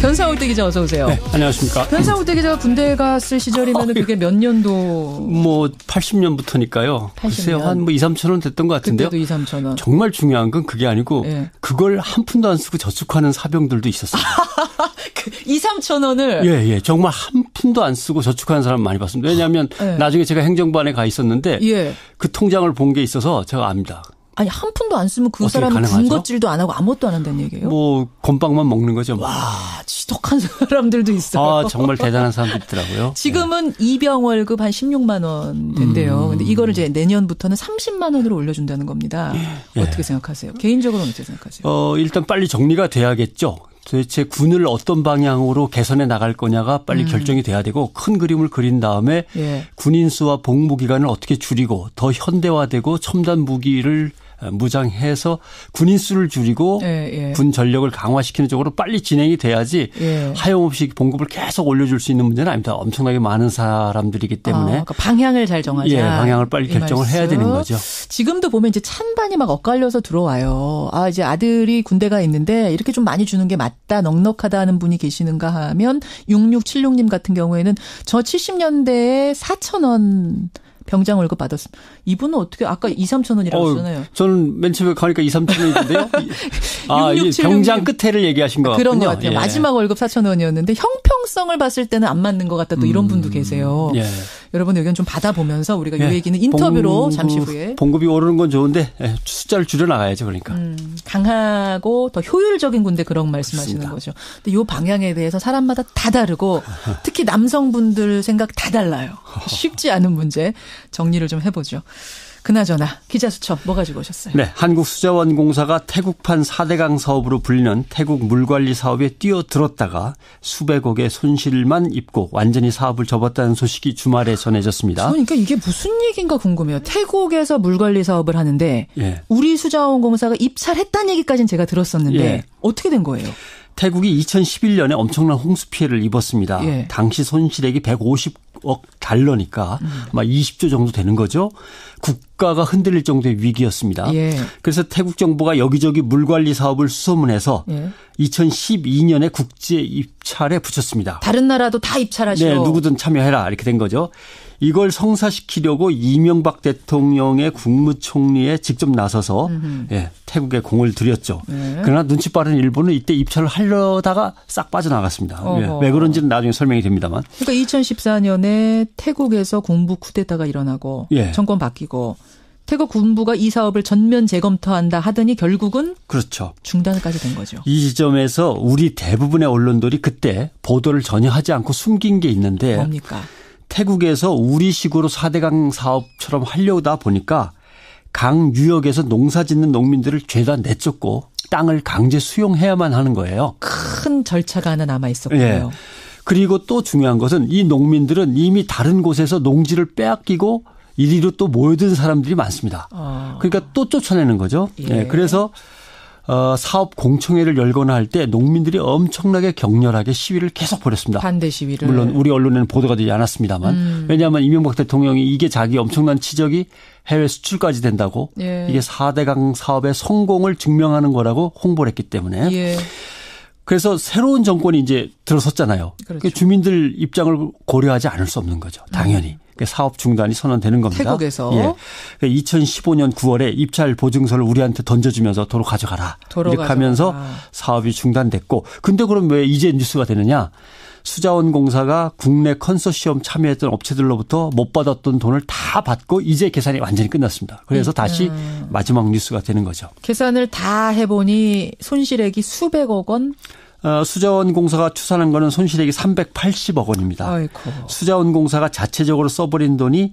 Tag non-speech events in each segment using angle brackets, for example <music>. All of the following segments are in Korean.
변상욱 대기자 어서 오세요. 네, 안녕하십니까. 변상욱 대기자가 군대 갔을 시절이면 그게 몇 년도? 뭐 80년부터니까요. 80년. 글쎄요. 한 뭐 2, 3천 원 됐던 것 같은데요. 그때도 2, 3천 원. 정말 중요한 건 그게 아니고 네. 그걸 한 푼도 안 쓰고 저축하는 사병들도 있었어요. 2, <laughs> 3천 그 원을? 예, 예. 정말 한 푼도 안 쓰고 저축하는 사람 많이 봤습니다. 왜냐하면 네. 나중에 제가 행정부 에가 있었는데 예. 그 통장을 본 게 있어서 제가 압니다. 아니 한 푼도 안 쓰면 그사람 군것질도 안 하고 아무것도 안 한다는 얘기예요? 뭐 건빵만 먹는 거죠. 뭐. 와 지독한 <laughs> 사람들도 있어요. 아 정말 대단한 사람들이더라고요. <laughs> 지금은 네. 이병 월급 한 16만 원 된대요. 음. 근데 이거를 이제 내년부터는 30만 원으로 올려준다는 겁니다. 예. 어떻게 생각하세요? 개인적으로는 어떻게 생각하세요? 어 일단 빨리 정리가 돼야겠죠. 도대체 군을 어떤 방향으로 개선해 나갈 거냐가 빨리 음. 결정이 돼야 되고 큰 그림을 그린 다음에 예. 군인 수와 복무 기간을 어떻게 줄이고 더 현대화되고 첨단 무기를 무장해서 군인 수를 줄이고 예, 예. 군 전력을 강화시키는 쪽으로 빨리 진행이 돼야지 예. 하염없이 봉급을 계속 올려줄 수 있는 문제는 아닙니다. 엄청나게 많은 사람들이기 때문에 아, 그러니까 방향을 잘 정하자. 예, 방향을 빨리 결정을 말씀. 해야 되는 거죠. 지금도 보면 이제 찬반이 막 엇갈려서 들어와요. 아 이제 아들이 군대가 있는데 이렇게 좀 많이 주는 게 맞다, 넉넉하다 하는 분이 계시는가 하면 6676님 같은 경우에는 저 70년대에 4천 원 병장 월급 받았음. 이분은 어떻게 아까 2, 3천 원이라고 했잖아요. 어, 저는 맨 처음에 가니까 2, 3천 원인데요. 아, 6, 6, 7, 병장 끝에를 얘기하신 것 같아요. 그런 것 같아요. 예. 마지막 월급 4천 원이었는데 형평성을 봤을 때는 안 맞는 것 같다. 또 음, 이런 분도 계세요. 예. 여러분 의견 좀 받아보면서 우리가 네. 이 얘기는 인터뷰로 봉급, 잠시 후에 봉급이 오르는 건 좋은데 예, 숫자를 줄여 나가야죠, 그러니까 음, 강하고 더 효율적인 군대 그런 말씀하시는 거죠. 근데 요 방향에 대해서 사람마다 다 다르고 <laughs> 특히 남성분들 생각 다 달라요. 쉽지 않은 문제 정리를 좀 해보죠. 그나저나 기자수첩 뭐 가지고 오셨어요? 네, 한국수자원공사가 태국판 4대강 사업으로 불리는 태국 물관리 사업에 뛰어들었다가 수백억의 손실만 입고 완전히 사업을 접었다는 소식이 주말에 전해졌습니다. 그러니까 이게 무슨 얘기인가 궁금해요. 태국에서 물관리 사업을 하는데 예. 우리 수자원공사가 입찰했다는 얘기까지는 제가 들었었는데 예. 어떻게 된 거예요? 태국이 2011년에 엄청난 홍수 피해를 입었습니다. 예. 당시 손실액이 150 2억 달러니까 음. 아마 20조 정도 되는 거죠. 국가가 흔들릴 정도의 위기였습니다. 예. 그래서 태국 정부가 여기저기 물 관리 사업을 수소문해서 예. 2012년에 국제 입찰에 붙였습니다. 다른 나라도 다 입찰하시고. 네, 누구든 참여해라 이렇게 된 거죠. 이걸 성사시키려고 이명박 대통령의 국무총리에 직접 나서서 예, 태국에 공을 들였죠. 예. 그러나 눈치 빠른 일본은 이때 입찰을 하려다가 싹 빠져나갔습니다. 예, 왜 그런지는 나중에 설명이 됩니다만. 그러니까 2014년에 태국에서 공부 쿠데타가 일어나고 예. 정권 바뀌고 태국 군부가 이 사업을 전면 재검토한다 하더니 결국은 그렇죠. 중단까지 된 거죠. 이 지점에서 우리 대부분의 언론들이 그때 보도를 전혀 하지 않고 숨긴 게 있는데 뭡니까? 태국에서 우리식으로 4대강 사업처럼 하려다 보니까 강 유역에서 농사 짓는 농민들을 죄다 내쫓고 땅을 강제 수용해야만 하는 거예요. 큰 절차가 하나 남아 있었고요. 예. 그리고 또 중요한 것은 이 농민들은 이미 다른 곳에서 농지를 빼앗기고 이리로 또 모여든 사람들이 많습니다. 어. 그러니까 또 쫓아내는 거죠. 예. 예. 그래서 어, 사업 공청회를 열거나 할 때 농민들이 엄청나게 격렬하게 시위를 계속 벌였습니다. 반대 시위를. 물론 우리 언론에는 보도가 되지 않았습니다만 음. 왜냐하면 이명박 대통령이 이게 자기 엄청난 지적이 해외 수출까지 된다고 예. 이게 4대강 사업의 성공을 증명하는 거라고 홍보를 했기 때문에 예. 그래서 새로운 정권이 이제 들어섰잖아요. 그러니까 그렇죠. 주민들 입장을 고려하지 않을 수 없는 거죠. 음. 당연히. 그 사업 중단이 선언되는 겁니다. 태국에서 예. 2015년 그러니까 9월에 입찰 보증서를 우리한테 던져주면서 도로 가져가라 도로 이렇게 가져가라. 하면서 사업이 중단됐고, 근데 그럼 왜 이제 뉴스가 되느냐? 수자원공사가 국내 컨소시엄 참여했던 업체들로부터 못 받았던 돈을 다 받고 이제 계산이 완전히 끝났습니다. 그래서 다시 음. 마지막 뉴스가 되는 거죠. 계산을 다 해보니 손실액이 수백억 원? 어, 수자원공사가 추산한 거는 손실액이 380억 원입니다. 수자원공사가 자체적으로 써버린 돈이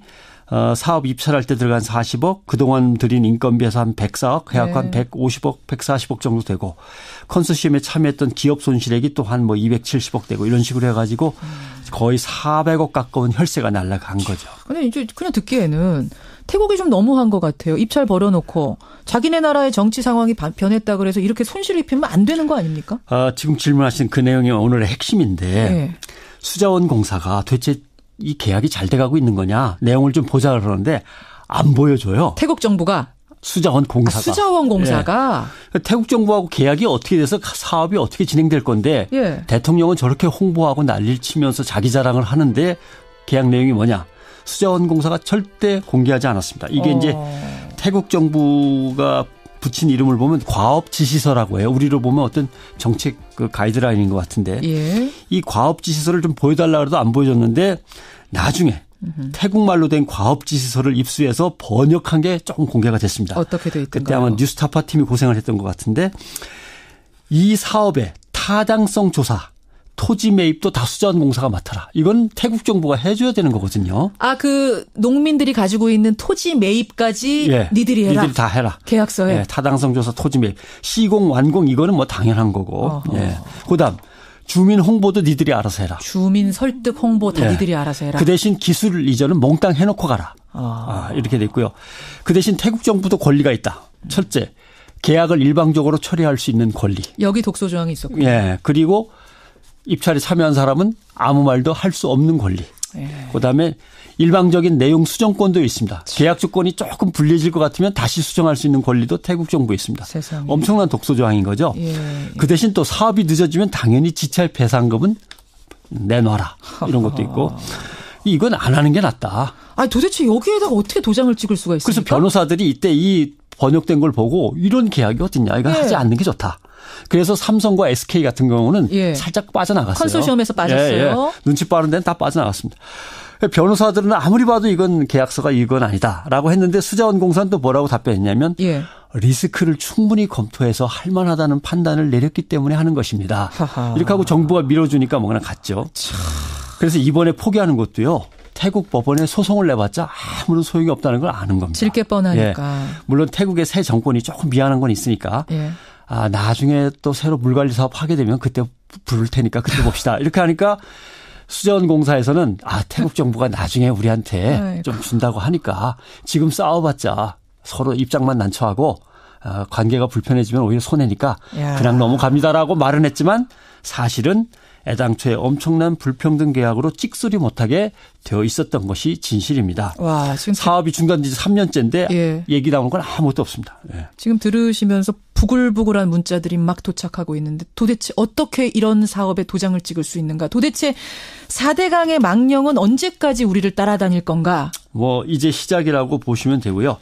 어, 사업 입찰할 때 들어간 40억, 그동안 들인 인건비에서 한 104억, 해약 네. 한 150억, 140억 정도 되고 컨소시엄에 참여했던 기업 손실액이 또 한 뭐 270억 되고 이런 식으로 해가지고 음. 거의 400억 가까운 혈세가 날라간 거죠. 근데 이제 그냥 듣기에는 태국이 좀 너무한 것 같아요. 입찰 벌여놓고 자기네 나라의 정치 상황이 변했다 그래서 이렇게 손실을 입히면 안 되는 거 아닙니까? 아, 지금 질문하신 그 내용이 오늘의 핵심인데 네. 수자원공사가 도대체 이 계약이 잘 돼가고 있는 거냐 내용을 좀 보자 그러는데 안 보여줘요. 태국 정부가 수자원 아, 공사가 아, 수자원 공사가 예. 태국 정부하고 계약이 어떻게 돼서 사업이 어떻게 진행될 건데 예. 대통령은 저렇게 홍보하고 난리를 치면서 자기 자랑을 하는데 계약 내용이 뭐냐 수자원 공사가 절대 공개하지 않았습니다. 이게 어. 이제 태국 정부가 붙인 이름을 보면 과업 지시서라고 해요. 우리로 보면 어떤 정책 그 가이드라인인 것 같은데 예. 이 과업 지시서를 좀 보여달라 그래도 안 보여줬는데 나중에 태국말로 된 과업 지시서를 입수해서 번역한 게 조금 공개가 됐습니다. 어떻게 돼있던가 그때 아마 뉴스타파 팀이 고생을 했던 것 같은데 이 사업의 타당성 조사 토지 매입도 다수자원공사가 맡아라. 이건 태국 정부가 해줘야 되는 거거든요. 아, 그 농민들이 가지고 있는 토지 매입까지 예, 니들이 해라. 니들이 다 해라. 계약서에. 예, 타당성 조사 토지 매입. 시공 완공 이거는 뭐 당연한 거고. 어허. 예. 그다음 주민 홍보도 니들이 알아서 해라. 주민 설득 홍보 다 예. 니들이 알아서 해라. 그 대신 기술 이전은 몽땅 해놓고 가라. 아, 아 이렇게 됐고요. 그 대신 태국 정부도 권리가 있다. 첫째. 계약을 일방적으로 처리할 수 있는 권리. 여기 독소 조항이 있었고요. 예. 그리고 입찰에 참여한 사람은 아무 말도 할 수 없는 권리. 예. 그다음에 일방적인 내용 수정권도 있습니다. 계약 조건이 조금 불리해질 것 같으면 다시 수정할 수 있는 권리도 태국 정부에 있습니다. 세상에. 엄청난 독소 조항인 거죠. 예. 예. 그 대신 또 사업이 늦어지면 당연히 지찰 배상금은 내놔라 이런 것도 있고 이건 안 하는 게 낫다. 아니 도대체 여기에다가 어떻게 도장을 찍을 수가 있습니까? 그래서 변호사들이 이때 이 번역된 걸 보고 이런 계약이 어딨냐 이건 예. 하지 않는 게 좋다. 그래서 삼성과 SK 같은 경우는 예. 살짝 빠져나갔어요. 컨소시엄에서 예, 예. 빠졌어요. 예, 눈치 빠른 데는 다 빠져나갔습니다. 변호사들은 아무리 봐도 이건 계약서가 이건 아니다라고 했는데 수자원 공사는 또 뭐라고 답변했냐면 예. 리스크를 충분히 검토해서 할 만하다는 판단을 내렸기 때문에 하는 것입니다. 하하. 이렇게 하고 정부가 밀어주니까 뭐그나 갔죠. 차. 그래서 이번에 포기하는 것도요. 태국 법원에 소송을 내봤자 아무런 소용이 없다는 걸 아는 겁니다. 질게 뻔하니까. 예. 물론 태국의 새 정권이 조금 미안한 건 있으니까. 예. 아, 나중에 또 새로 물관리 사업 하게 되면 그때 부를 테니까 그때 봅시다. 이렇게 하니까 수자원공사에서는 아, 태국 정부가 나중에 우리한테 네. 좀 준다고 하니까 지금 싸워봤자 서로 입장만 난처하고 어, 관계가 불편해지면 오히려 손해니까 야. 그냥 넘어갑니다라고 말은 했지만 사실은 애당초에 엄청난 불평등 계약으로 찍소리 못하게 되어 있었던 것이 진실입니다. 와, 지금 사업이 중단된 지 3년째인데 예. 얘기 나오는 건 아무것도 없습니다. 예. 지금 들으시면서 부글부글한 문자들이 막 도착하고 있는데 도대체 어떻게 이런 사업에 도장을 찍을 수 있는가? 도대체 4대강의 망령은 언제까지 우리를 따라다닐 건가? 뭐 이제 시작이라고 보시면 되고요.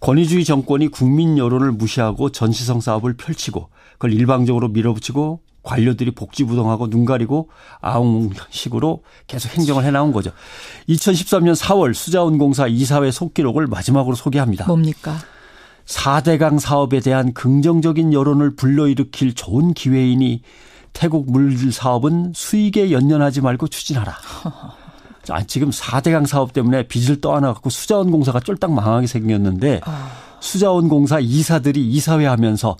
권위주의 정권이 국민 여론을 무시하고 전시성 사업을 펼치고 그걸 일방적으로 밀어붙이고 관료들이 복지부동하고 눈 가리고 아웅식으로 계속 행정을 해나온 거죠. 2013년 4월 수자원공사 이사회 속기록을 마지막으로 소개합니다. 뭡니까? 4대강 사업에 대한 긍정적인 여론을 불러일으킬 좋은 기회이니 태국 물질 사업은 수익에 연연하지 말고 추진하라. <laughs> 아, 지금 4대강 사업 때문에 빚을 떠안아갖고 수자원공사가 쫄딱 망하게 생겼는데 아. 수자원공사 이사들이 이사회 하면서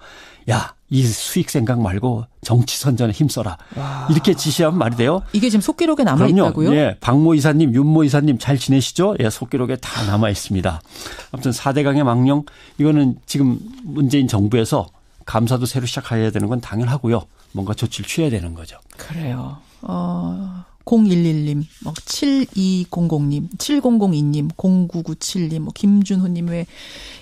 야이 수익 생각 말고 정치 선전에 힘써라. 와. 이렇게 지시하면 말이 돼요. 이게 지금 속기록에 남아 있다고요? 예. 박모 이사님, 윤모 이사님 잘 지내시죠? 예, 속기록에 다 남아 있습니다. 아무튼 4대강의 망령 이거는 지금 문재인 정부에서 감사도 새로 시작해야 되는 건 당연하고요. 뭔가 조치를 취해야 되는 거죠. 그래요. 어, 011님, 뭐 7200님, 7002님, 0997님, 뭐 김준호님의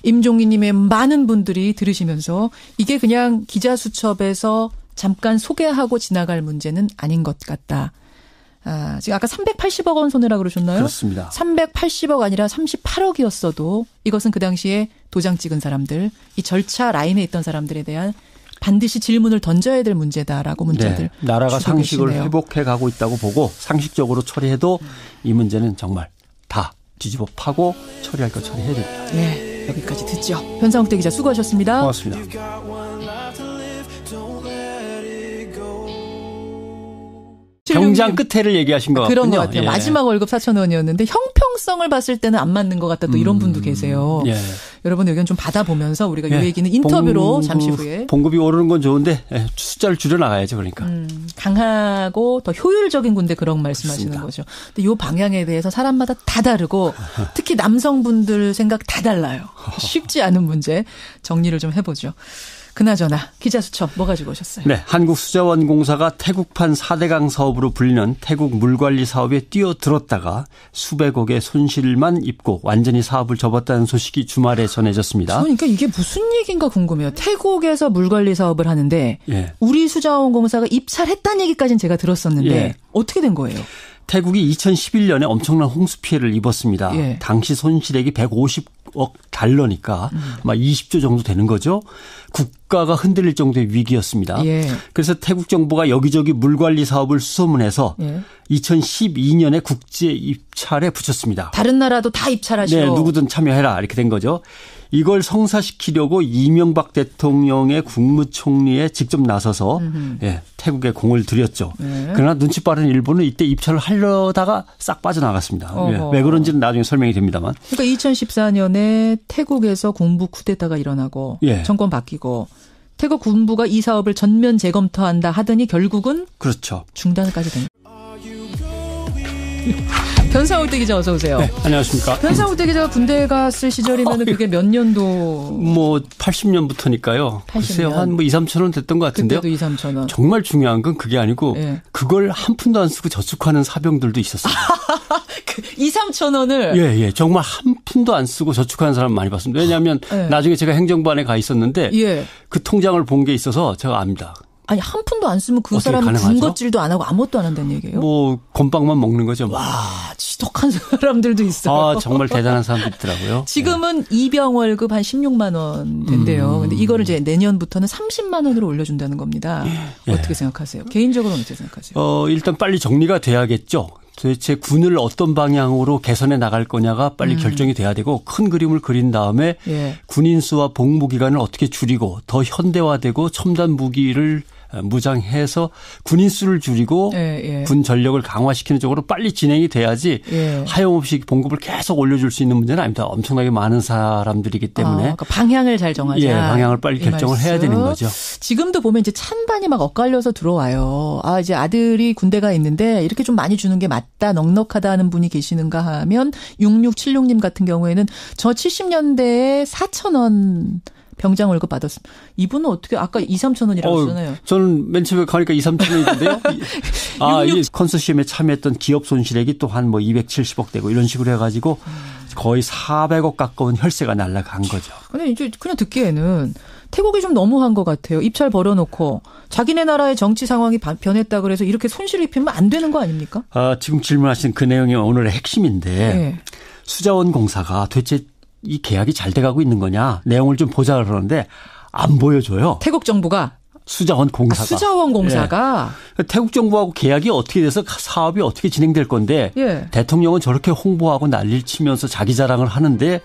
임종희님의 많은 분들이 들으시면서 이게 그냥 기자 수첩에서 잠깐 소개하고 지나갈 문제는 아닌 것 같다. 아, 지금 아까 380억 원 손해라 그러셨나요? 그렇습니다. 380억 아니라 38억이었어도 이것은 그 당시에 도장 찍은 사람들, 이 절차 라인에 있던 사람들에 대한 반드시 질문을 던져야 될 문제다라고 문제들 네. 나라가 상식을 계시네요. 회복해 가고 있다고 보고 상식적으로 처리해도 음. 이 문제는 정말 다 뒤집어 파고 처리할 거 처리해야 됩니다. 네. 여기까지 듣죠. 현상욱 대기자 수고하셨습니다. 고맙습니다. 병장 끝에를 얘기하신 것 아, 그런 같군요. 것 같아요. 예. 마지막 월급 4천 원이었는데 형평성을 봤을 때는 안 맞는 것 같다. 또 이런 음, 분도 계세요. 예. 여러분의 견좀 받아보면서 우리가 예. 요 얘기는 인터뷰로 봉, 잠시 후에 봉급이 오르는 건 좋은데 예, 숫자를 줄여 나가야죠 그러니까 음, 강하고 더 효율적인 군대 그런 말씀하시는 그렇습니다. 거죠. 근데 요 방향에 대해서 사람마다 다 다르고 <laughs> 특히 남성분들 생각 다 달라요. 쉽지 않은 문제 정리를 좀 해보죠. 그나저나 기자 수첩 뭐 가지고 오셨어요? 네, 한국수자원공사가 태국판 4대강 사업으로 불리는 태국 물관리 사업에 뛰어들었다가 수백억의 손실만 입고 완전히 사업을 접었다는 소식이 주말에 전해졌습니다. 그러니까 이게 무슨 얘기인가 궁금해요. 태국에서 물관리 사업을 하는데 예. 우리 수자원공사가 입찰 했다는 얘기까지는 제가 들었었는데 예. 어떻게 된 거예요? 태국이 2011년에 엄청난 홍수 피해를 입었습니다. 예. 당시 손실액이 150억 달러니까 음. 막 20조 정도 되는 거죠. 국가가 흔들릴 정도의 위기였습니다. 예. 그래서 태국 정부가 여기저기 물 관리 사업을 수소문해서 예. 2012년에 국제 입찰에 붙였습니다. 다른 나라도 다 입찰하시고 네, 누구든 참여해라 이렇게 된 거죠. 이걸 성사시키려고 이명박 대통령의 국무총리에 직접 나서서 예, 태국에 공을 들였죠. 네. 그러나 눈치 빠른 일본은 이때 입찰을 하려다가 싹 빠져나갔습니다. 예, 어왜 그런지는 나중에 설명이 됩니다만. 그러니까 2014년에 태국에서 공부 쿠데타가 일어나고 예. 정권 바뀌고 태국 군부가 이 사업을 전면 재검토한다 하더니 결국은 그렇죠. 중단까지 됩니다. 변상울대 기자 어서 오세요. 네, 안녕하십니까. 변상울대 기자 군대 갔을 시절이면 그게 몇 년도? 뭐 80년부터니까요. 80년. 글쎄요 한 뭐 2, 3천 원 됐던 것 같은데요. 그때도 2, 3천 원. 정말 중요한 건 그게 아니고 네. 그걸 한 푼도 안 쓰고 저축하는 사병들도 있었어요. 2, <laughs> 3천 그 원을? 예, 예. 정말 한 푼도 안 쓰고 저축하는 사람 많이 봤습니다. 왜냐하면 네. 나중에 제가 행정반에 가 있었는데 예. 그 통장을 본 게 있어서 제가 압니다. 아니 한 푼도 안 쓰면 그 사람은 군것질도 안 하고 아무것도 안 한다는 얘기예요? 뭐 건빵만 먹는 거죠. 뭐. 와 지독한 <laughs> 사람들도 있어요. 아 정말 대단한 사람들 있더라고요. <laughs> 지금은 네. 이병 월급 한 16만 원 된대요. 음. 근데 이거를 이제 내년부터는 30만 원으로 올려준다는 겁니다. 예, 예. 어떻게 생각하세요? 개인적으로는 어떻게 생각하세요? 어 일단 빨리 정리가 돼야겠죠. 도대체 군을 어떤 방향으로 개선해 나갈 거냐가 빨리 음. 결정이 돼야 되고 큰 그림을 그린 다음에 예. 군인 수와 복무 기간을 어떻게 줄이고 더 현대화되고 첨단 무기를 어, 무장해서 군인 수를 줄이고 예, 예. 군 전력을 강화시키는 쪽으로 빨리 진행이 돼야지 예. 하염없이 봉급을 계속 올려줄 수 있는 문제는 아닙니다. 엄청나게 많은 사람들이기 때문에 아, 그러니까 방향을 잘 정하자. 예, 방향을 빨리 결정을 말씀. 해야 되는 거죠. 지금도 보면 이제 찬반이 막 엇갈려서 들어와요. 아 이제 아들이 군대가 있는데 이렇게 좀 많이 주는 게 맞다, 넉넉하다 하는 분이 계시는가 하면 6676님 같은 경우에는 저 70년대에 4천 원 병장 월급 받았음. 이분은 어떻게 아까 2, 3천 원이라고 했잖아요. 어, 저는 맨 처음에 가니까 2, 3천 원인데요. <laughs> 아, 66... 이 컨소시엄에 참여했던 기업 손실액이 또 한 뭐 270억 되고 이런 식으로 해가지고 거의 400억 가까운 혈세가 날라간 거죠. 근데 이제 그냥 듣기에는 태국이 좀 너무한 것 같아요. 입찰 벌여놓고 자기네 나라의 정치 상황이 변했다 그래서 이렇게 손실을 입히면 안 되는 거 아닙니까? 아, 지금 질문하신 그 내용이 오늘의 핵심인데 네. 수자원 공사가 대체 이 계약이 잘 돼가고 있는 거냐 내용을 좀 보자 그러는데 안 보여줘요. 태국 정부가 수자원 아, 공사가 아, 수자원 공사가 예. 태국 정부하고 계약이 어떻게 돼서 사업이 어떻게 진행될 건데 예. 대통령은 저렇게 홍보하고 난리를 치면서 자기 자랑을 하는데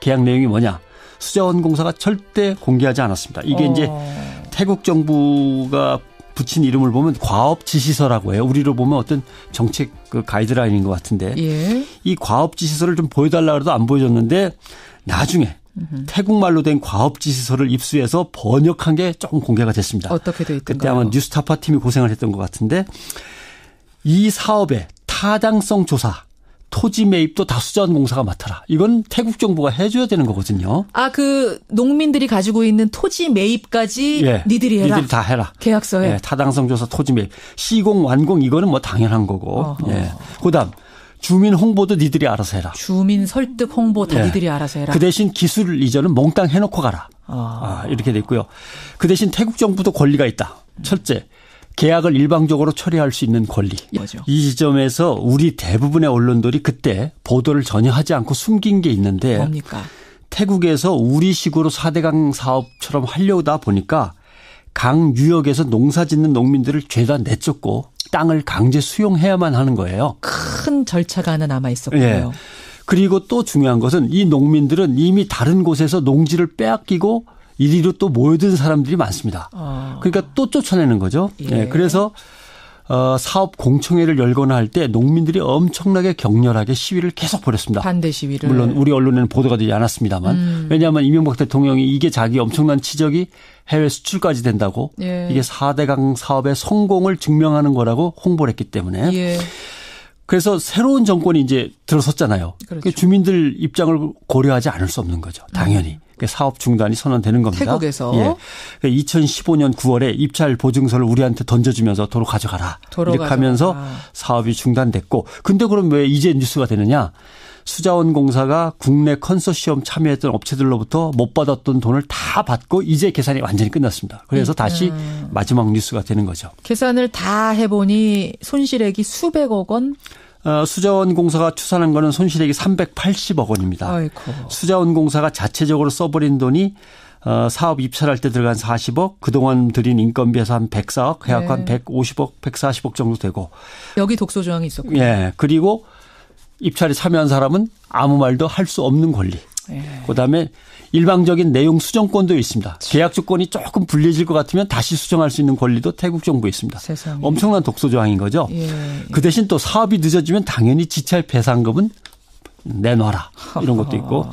계약 내용이 뭐냐 수자원 공사가 절대 공개하지 않았습니다. 이게 어. 이제 태국 정부가 붙인 이름을 보면 과업 지시서라고 해요. 우리로 보면 어떤 정책 그 가이드라인인 것 같은데 예. 이 과업 지시서를 좀 보여달라 그래도 안 보여줬는데 나중에 태국말로 된 과업 지시서를 입수해서 번역한 게 조금 공개가 됐습니다. 어떻게 돼있던가 그때 아마 뉴스타파 팀이 고생을 했던 것 같은데 이 사업의 타당성 조사 토지 매입도 다수자원공사가 맡아라. 이건 태국 정부가 해줘야 되는 거거든요. 아, 그 농민들이 가지고 있는 토지 매입까지 예, 니들이 해라. 니들이 다 해라. 계약서에. 예, 타당성 조사 토지 매입. 시공 완공 이거는 뭐 당연한 거고. 어허. 예. 그다음 주민 홍보도 니들이 알아서 해라. 주민 설득 홍보 다 예. 니들이 알아서 해라. 그 대신 기술 이전은 몽땅 해놓고 가라. 아, 아 이렇게 됐고요. 그 대신 태국 정부도 권리가 있다. 첫째, 계약을 일방적으로 처리할 수 있는 권리. 맞아. 이 지점에서 우리 대부분의 언론들이 그때 보도를 전혀 하지 않고 숨긴 게 있는데 뭡니까? 태국에서 우리식으로 4대강 사업처럼 하려다 보니까 강 유역에서 농사 짓는 농민들을 죄다 내쫓고 땅을 강제 수용해야만 하는 거예요. 큰 절차가 하나 남아 있었고요. 예. 그리고 또 중요한 것은 이 농민들은 이미 다른 곳에서 농지를 빼앗기고 이리로 또 모여든 사람들이 많습니다. 어. 그러니까 또 쫓아내는 거죠. 예. 예. 그래서 어, 사업 공청회를 열거나 할 때 농민들이 엄청나게 격렬하게 시위를 계속 벌였습니다. 반대 시위를. 물론 우리 언론에는 보도가 되지 않았습니다만. 음. 왜냐하면 이명박 대통령이 이게 자기 엄청난 치적이 해외 수출까지 된다고 예. 이게 4대강 사업의 성공을 증명하는 거라고 홍보를 했기 때문에. 예. 그래서 새로운 정권이 이제 들어섰잖아요. 그렇죠. 그러니까 주민들 입장을 고려하지 않을 수 없는 거죠. 당연히. 음. 그 사업 중단이 선언되는 겁니다. 태국에서 예. 2015년 그러니까 9월에 입찰 보증서를 우리한테 던져주면서 도로 가져가라. 도로 이렇게 가져가라. 하면서 사업이 중단됐고 근데 그럼 왜 이제 뉴스가 되느냐? 수자원공사가 국내 컨소시엄 참여했던 업체들로부터 못 받았던 돈을 다 받고 이제 계산이 완전히 끝났습니다. 그래서 음. 다시 음. 마지막 뉴스가 되는 거죠. 계산을 다 해보니 손실액이 수백억 원 어, 수자원공사가 추산한 거는 손실액이 380억 원입니다. 아이고. 수자원공사가 자체적으로 써버린 돈이 어, 사업 입찰할 때 들어간 40억, 그동안 들인 인건비에서 한 104억, 계약한 네. 150억, 140억 정도 되고. 여기 독소 조항이 있었고. 예. 그리고 입찰에 참여한 사람은 아무 말도 할 수 없는 권리. 예. 그다음에 일방적인 내용 수정권도 있습니다. 계약 조건이 조금 불리해질 것 같으면 다시 수정할 수 있는 권리도 태국 정부에 있습니다. 세상에. 엄청난 독소 조항인 거죠. 예. 그 대신 또 사업이 늦어지면 당연히 지체할 배상금은 내놔라 이런 것도 있고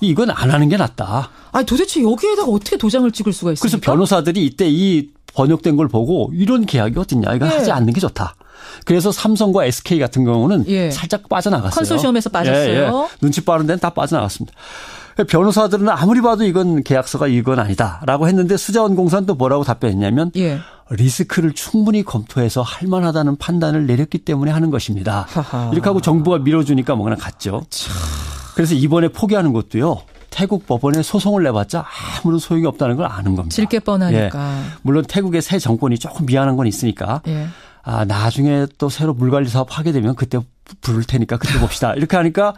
이건 안 하는 게 낫다. 아니 도대체 여기에다가 어떻게 도장을 찍을 수가 있습니까? 그래서 변호사들이 이때 이 번역된 걸 보고 이런 계약이 어딨냐 이건 네. 예. 하지 않는 게 좋다. 그래서 삼성과 SK 같은 경우는 예. 살짝 빠져나갔어요. 컨소시엄에서 예, 예. 빠졌어요. 예, 눈치 빠른 데는 다 빠져나갔습니다. 변호사들은 아무리 봐도 이건 계약서가 이건 아니다라고 했는데 수자원공사는 또 뭐라고 답변했냐면 예. 리스크를 충분히 검토해서 할 만하다는 판단을 내렸기 때문에 하는 것입니다. 하하. 이렇게 하고 정부가 밀어주니까 뭐 그냥 갔죠. 참. 그래서 이번에 포기하는 것도요. 태국 법원에 소송을 내봤자 아무런 소용이 없다는 걸 아는 겁니다. 질게 뻔하니까. 예. 물론 태국의 새 정권이 조금 미안한 건 있으니까. 예. 아, 나중에 또 새로 물관리 사업 하게 되면 그때 부를 테니까 그때 봅시다. 이렇게 하니까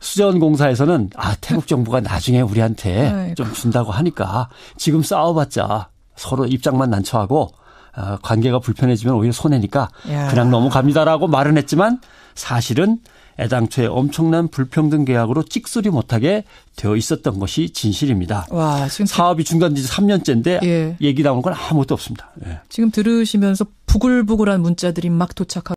수자원공사에서는 아, 태국 정부가 나중에 우리한테 네. 좀 준다고 하니까 지금 싸워봤자 서로 입장만 난처하고 어, 관계가 불편해지면 오히려 손해니까 그냥 넘어갑니다라고 말은 했지만 사실은 애당초에 엄청난 불평등 계약으로 찍소리 못하게 되어 있었던 것이 진실입니다. 와, 지금 사업이 중단된 지 3년째인데 예. 얘기 나온 건 아무것도 없습니다. 예. 지금 들으시면서 부글부글한 문자들이 막 도착하고